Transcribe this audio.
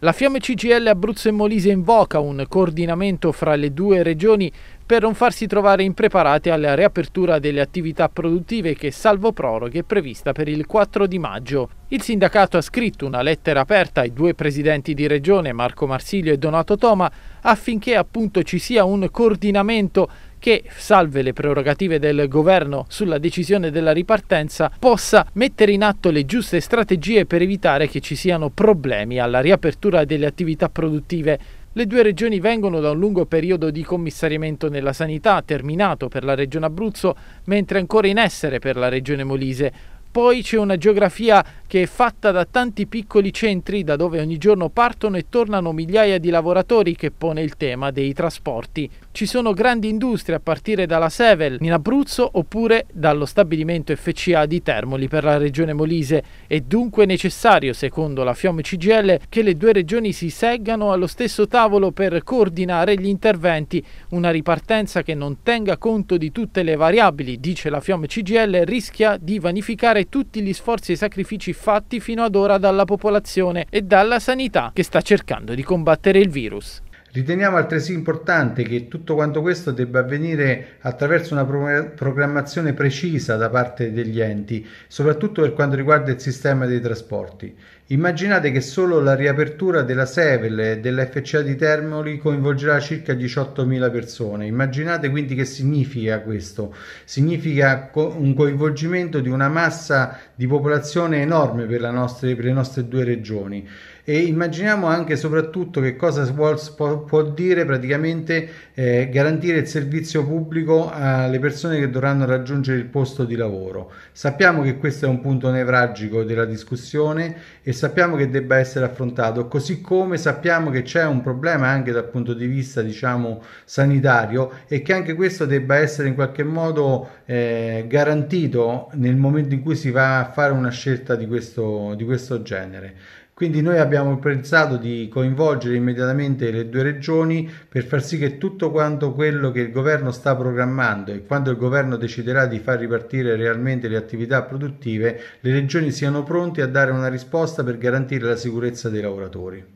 La Fiamme CGL Abruzzo e Molise invoca un coordinamento fra le due regioni per non farsi trovare impreparate alla riapertura delle attività produttive che salvo proroghe è prevista per il 4 di maggio. Il sindacato ha scritto una lettera aperta ai due presidenti di regione, Marco Marsilio e Donato Toma, affinché appunto ci sia un coordinamento che, salve le prerogative del governo sulla decisione della ripartenza, possa mettere in atto le giuste strategie per evitare che ci siano problemi alla riapertura delle attività produttive le due regioni vengono da un lungo periodo di commissariamento nella sanità, terminato per la regione Abruzzo, mentre ancora in essere per la regione Molise. Poi c'è una geografia che è fatta da tanti piccoli centri da dove ogni giorno partono e tornano migliaia di lavoratori che pone il tema dei trasporti. Ci sono grandi industrie a partire dalla Sevel in Abruzzo oppure dallo stabilimento FCA di Termoli per la regione Molise. È dunque necessario, secondo la FIOM CGL, che le due regioni si seggano allo stesso tavolo per coordinare gli interventi. Una ripartenza che non tenga conto di tutte le variabili, dice la FIOM CGL, rischia di vanificare tutti gli sforzi e sacrifici fatti fino ad ora dalla popolazione e dalla sanità che sta cercando di combattere il virus. Riteniamo altresì importante che tutto quanto questo debba avvenire attraverso una programmazione precisa da parte degli enti, soprattutto per quanto riguarda il sistema dei trasporti. Immaginate che solo la riapertura della Sevel e dell'FCA di Termoli coinvolgerà circa 18.000 persone. Immaginate quindi che significa questo. Significa un coinvolgimento di una massa di popolazione enorme per, nostre, per le nostre due regioni. E immaginiamo anche e soprattutto che cosa può dire praticamente eh, garantire il servizio pubblico alle persone che dovranno raggiungere il posto di lavoro. Sappiamo che questo è un punto nevralgico della discussione e sappiamo che debba essere affrontato, così come sappiamo che c'è un problema anche dal punto di vista diciamo sanitario e che anche questo debba essere in qualche modo eh, garantito nel momento in cui si va a fare una scelta di questo, di questo genere. Quindi noi abbiamo pensato di coinvolgere immediatamente le due regioni per far sì che tutto quanto quello che il governo sta programmando e quando il governo deciderà di far ripartire realmente le attività produttive, le regioni siano pronte a dare una risposta per garantire la sicurezza dei lavoratori.